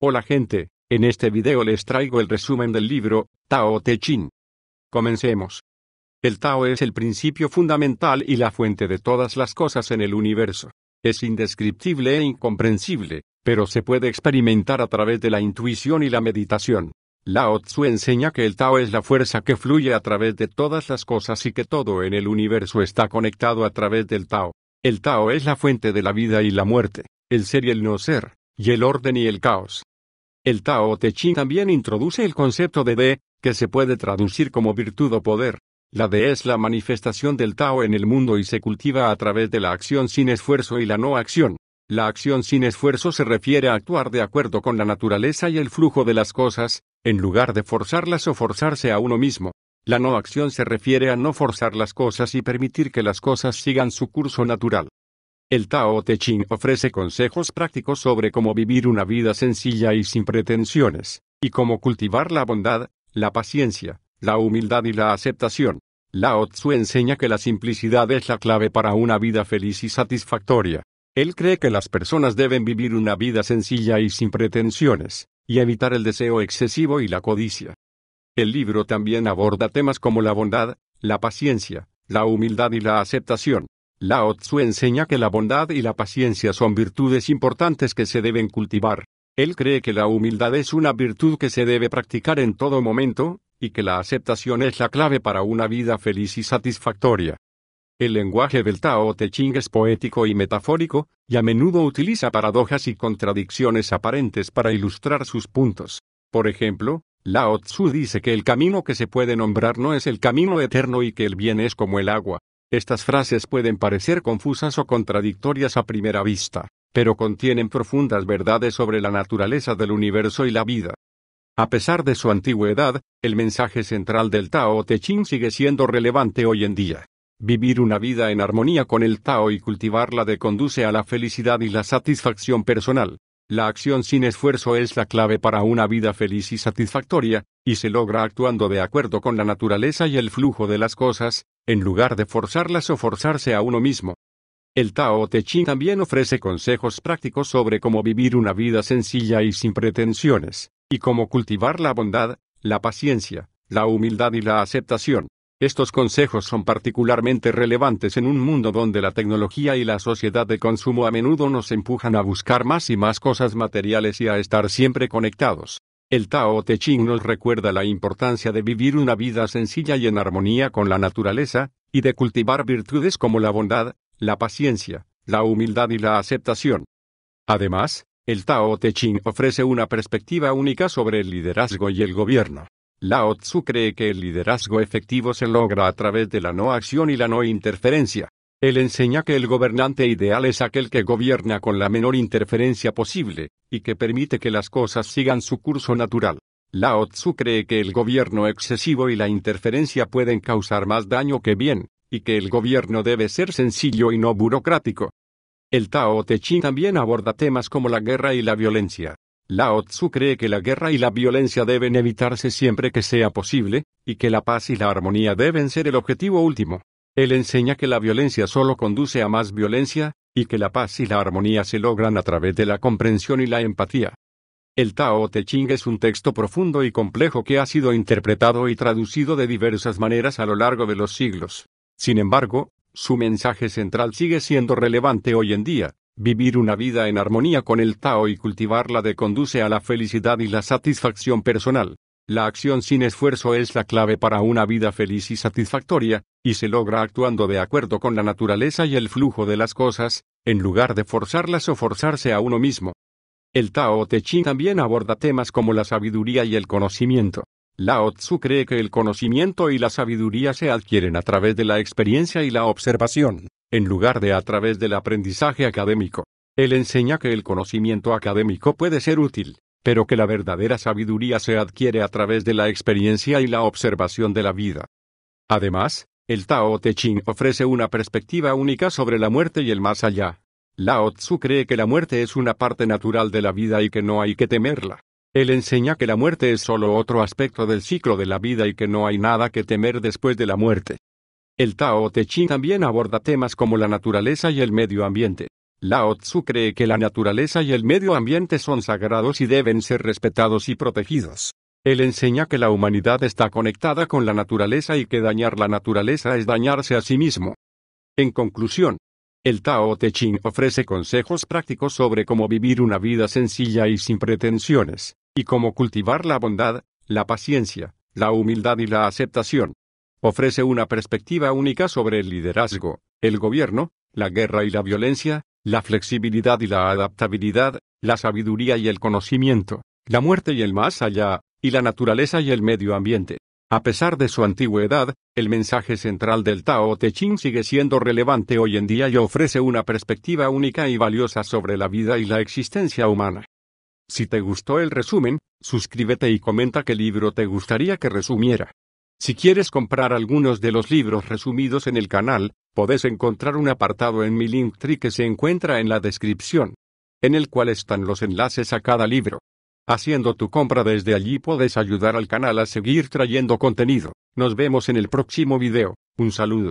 Hola gente, en este video les traigo el resumen del libro, Tao Te Ching. Comencemos. El Tao es el principio fundamental y la fuente de todas las cosas en el universo. Es indescriptible e incomprensible, pero se puede experimentar a través de la intuición y la meditación. Lao Tzu enseña que el Tao es la fuerza que fluye a través de todas las cosas y que todo en el universo está conectado a través del Tao. El Tao es la fuente de la vida y la muerte, el ser y el no ser, y el orden y el caos. El Tao Te Ching también introduce el concepto de De, que se puede traducir como virtud o poder. La de es la manifestación del Tao en el mundo y se cultiva a través de la acción sin esfuerzo y la no acción. La acción sin esfuerzo se refiere a actuar de acuerdo con la naturaleza y el flujo de las cosas, en lugar de forzarlas o forzarse a uno mismo. La no acción se refiere a no forzar las cosas y permitir que las cosas sigan su curso natural. El Tao Te Ching ofrece consejos prácticos sobre cómo vivir una vida sencilla y sin pretensiones, y cómo cultivar la bondad, la paciencia, la humildad y la aceptación. Lao Tzu enseña que la simplicidad es la clave para una vida feliz y satisfactoria. Él cree que las personas deben vivir una vida sencilla y sin pretensiones, y evitar el deseo excesivo y la codicia. El libro también aborda temas como la bondad, la paciencia, la humildad y la aceptación. Lao Tzu enseña que la bondad y la paciencia son virtudes importantes que se deben cultivar. Él cree que la humildad es una virtud que se debe practicar en todo momento, y que la aceptación es la clave para una vida feliz y satisfactoria. El lenguaje del Tao Te Ching es poético y metafórico, y a menudo utiliza paradojas y contradicciones aparentes para ilustrar sus puntos. Por ejemplo, Lao Tzu dice que el camino que se puede nombrar no es el camino eterno y que el bien es como el agua, estas frases pueden parecer confusas o contradictorias a primera vista, pero contienen profundas verdades sobre la naturaleza del universo y la vida. A pesar de su antigüedad, el mensaje central del Tao Te Ching sigue siendo relevante hoy en día. Vivir una vida en armonía con el Tao y cultivarla de conduce a la felicidad y la satisfacción personal. La acción sin esfuerzo es la clave para una vida feliz y satisfactoria, y se logra actuando de acuerdo con la naturaleza y el flujo de las cosas, en lugar de forzarlas o forzarse a uno mismo. El Tao Te Ching también ofrece consejos prácticos sobre cómo vivir una vida sencilla y sin pretensiones, y cómo cultivar la bondad, la paciencia, la humildad y la aceptación. Estos consejos son particularmente relevantes en un mundo donde la tecnología y la sociedad de consumo a menudo nos empujan a buscar más y más cosas materiales y a estar siempre conectados. El Tao Te Ching nos recuerda la importancia de vivir una vida sencilla y en armonía con la naturaleza, y de cultivar virtudes como la bondad, la paciencia, la humildad y la aceptación. Además, el Tao Te Ching ofrece una perspectiva única sobre el liderazgo y el gobierno. Lao Tzu cree que el liderazgo efectivo se logra a través de la no acción y la no interferencia. Él enseña que el gobernante ideal es aquel que gobierna con la menor interferencia posible, y que permite que las cosas sigan su curso natural. Lao Tzu cree que el gobierno excesivo y la interferencia pueden causar más daño que bien, y que el gobierno debe ser sencillo y no burocrático. El Tao Te Ching también aborda temas como la guerra y la violencia, Lao Tzu cree que la guerra y la violencia deben evitarse siempre que sea posible, y que la paz y la armonía deben ser el objetivo último. Él enseña que la violencia solo conduce a más violencia, y que la paz y la armonía se logran a través de la comprensión y la empatía. El Tao Te Ching es un texto profundo y complejo que ha sido interpretado y traducido de diversas maneras a lo largo de los siglos. Sin embargo, su mensaje central sigue siendo relevante hoy en día, Vivir una vida en armonía con el Tao y cultivarla de conduce a la felicidad y la satisfacción personal. La acción sin esfuerzo es la clave para una vida feliz y satisfactoria, y se logra actuando de acuerdo con la naturaleza y el flujo de las cosas, en lugar de forzarlas o forzarse a uno mismo. El Tao Te Ching también aborda temas como la sabiduría y el conocimiento. Lao Tzu cree que el conocimiento y la sabiduría se adquieren a través de la experiencia y la observación, en lugar de a través del aprendizaje académico. Él enseña que el conocimiento académico puede ser útil, pero que la verdadera sabiduría se adquiere a través de la experiencia y la observación de la vida. Además, el Tao Te Ching ofrece una perspectiva única sobre la muerte y el más allá. Lao Tzu cree que la muerte es una parte natural de la vida y que no hay que temerla. Él enseña que la muerte es solo otro aspecto del ciclo de la vida y que no hay nada que temer después de la muerte. El Tao Te Ching también aborda temas como la naturaleza y el medio ambiente. Lao Tzu cree que la naturaleza y el medio ambiente son sagrados y deben ser respetados y protegidos. Él enseña que la humanidad está conectada con la naturaleza y que dañar la naturaleza es dañarse a sí mismo. En conclusión, el Tao Te Ching ofrece consejos prácticos sobre cómo vivir una vida sencilla y sin pretensiones, y cómo cultivar la bondad, la paciencia, la humildad y la aceptación. Ofrece una perspectiva única sobre el liderazgo, el gobierno, la guerra y la violencia, la flexibilidad y la adaptabilidad, la sabiduría y el conocimiento, la muerte y el más allá, y la naturaleza y el medio ambiente. A pesar de su antigüedad, el mensaje central del Tao Te Ching sigue siendo relevante hoy en día y ofrece una perspectiva única y valiosa sobre la vida y la existencia humana. Si te gustó el resumen, suscríbete y comenta qué libro te gustaría que resumiera. Si quieres comprar algunos de los libros resumidos en el canal, podés encontrar un apartado en mi Linktree que se encuentra en la descripción, en el cual están los enlaces a cada libro. Haciendo tu compra desde allí puedes ayudar al canal a seguir trayendo contenido. Nos vemos en el próximo video. Un saludo.